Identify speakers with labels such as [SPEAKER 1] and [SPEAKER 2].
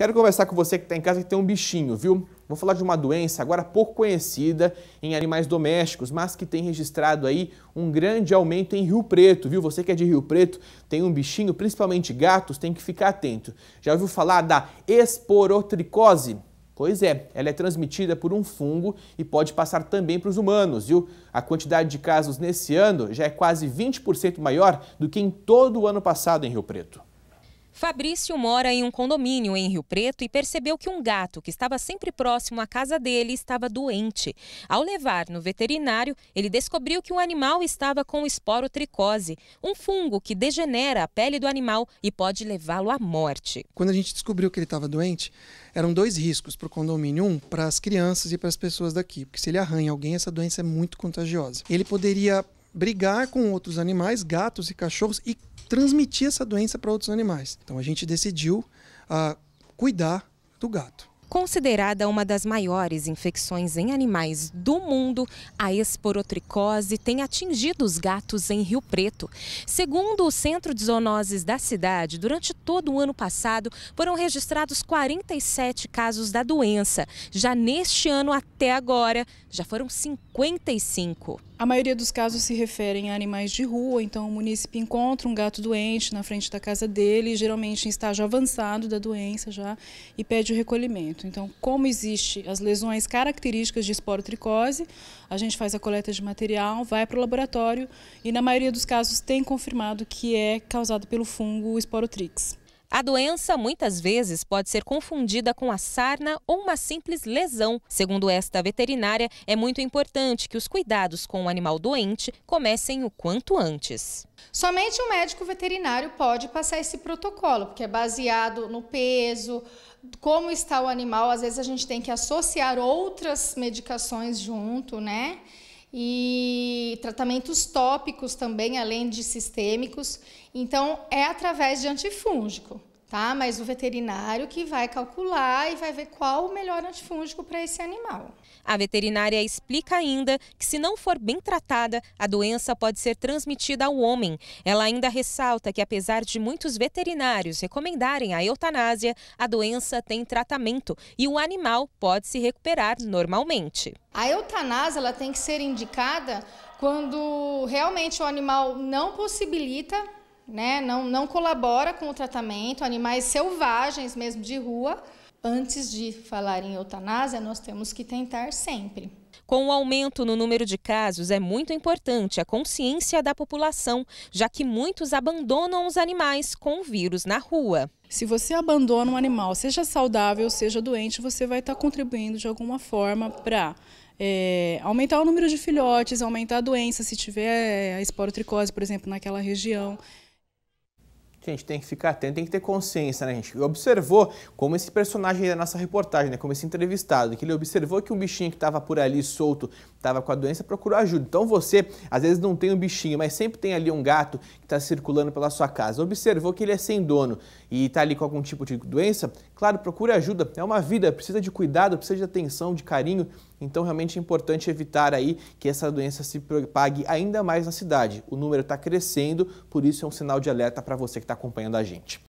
[SPEAKER 1] Quero conversar com você que está em casa que tem um bichinho, viu? Vou falar de uma doença agora pouco conhecida em animais domésticos, mas que tem registrado aí um grande aumento em Rio Preto, viu? Você que é de Rio Preto, tem um bichinho, principalmente gatos, tem que ficar atento. Já ouviu falar da esporotricose? Pois é, ela é transmitida por um fungo e pode passar também para os humanos, viu? A quantidade de casos nesse ano já é quase 20% maior do que em todo o ano passado em Rio Preto.
[SPEAKER 2] Fabrício mora em um condomínio em Rio Preto e percebeu que um gato que estava sempre próximo à casa dele estava doente. Ao levar no veterinário, ele descobriu que o animal estava com esporotricose, um fungo que degenera a pele do animal e pode levá-lo à morte.
[SPEAKER 1] Quando a gente descobriu que ele estava doente, eram dois riscos para o condomínio: um para as crianças e para as pessoas daqui, porque se ele arranha alguém, essa doença é muito contagiosa. Ele poderia brigar com outros animais, gatos e cachorros, e transmitir essa doença para outros animais. Então a gente decidiu uh, cuidar do gato.
[SPEAKER 2] Considerada uma das maiores infecções em animais do mundo, a esporotricose tem atingido os gatos em Rio Preto. Segundo o Centro de Zoonoses da cidade, durante todo o ano passado foram registrados 47 casos da doença. Já neste ano até agora, já foram 55. A maioria dos casos se referem a animais de rua, então o munícipe
[SPEAKER 3] encontra um gato doente na frente da casa dele, geralmente em estágio avançado da doença já, e pede o recolhimento. Então, como existe as lesões características de esporotricose, a gente faz a coleta de material, vai para o laboratório e na maioria dos casos tem confirmado
[SPEAKER 2] que é causado pelo fungo esporotrix. A doença muitas vezes pode ser confundida com a sarna ou uma simples lesão. Segundo esta veterinária, é muito importante que os cuidados com o animal doente comecem o quanto antes.
[SPEAKER 4] Somente o um médico veterinário pode passar esse protocolo, porque é baseado no peso, como está o animal. Às vezes a gente tem que associar outras medicações junto, né? e tratamentos tópicos também, além de sistêmicos. Então, é através de antifúngico tá? Mas o veterinário que vai calcular e vai ver qual o melhor antifúngico para esse animal.
[SPEAKER 2] A veterinária explica ainda que se não for bem tratada, a doença pode ser transmitida ao homem. Ela ainda ressalta que apesar de muitos veterinários recomendarem a eutanásia, a doença tem tratamento e o animal pode se recuperar normalmente.
[SPEAKER 4] A eutanásia ela tem que ser indicada quando realmente o animal não possibilita né? Não, não colabora com o tratamento, animais selvagens mesmo de rua. Antes de falar em eutanásia, nós temos que tentar sempre.
[SPEAKER 2] Com o aumento no número de casos, é muito importante a consciência da população, já que muitos abandonam os animais com o vírus na rua. Se você abandona um animal, seja
[SPEAKER 3] saudável, seja doente, você vai estar contribuindo de alguma forma para é, aumentar o número de filhotes, aumentar a doença, se tiver é, a esporotricose, por exemplo, naquela região
[SPEAKER 1] que a gente tem que ficar atento, tem que ter consciência, né, gente? Observou como esse personagem da nossa reportagem, né, como esse entrevistado, que ele observou que um bichinho que estava por ali solto, estava com a doença, procurou ajuda. Então você, às vezes não tem um bichinho, mas sempre tem ali um gato que está circulando pela sua casa. Observou que ele é sem dono e está ali com algum tipo de doença, claro, procure ajuda. É uma vida, precisa de cuidado, precisa de atenção, de carinho. Então, realmente é importante evitar aí que essa doença se propague ainda mais na cidade. O número está crescendo, por isso é um sinal de alerta para você que está acompanhando a gente.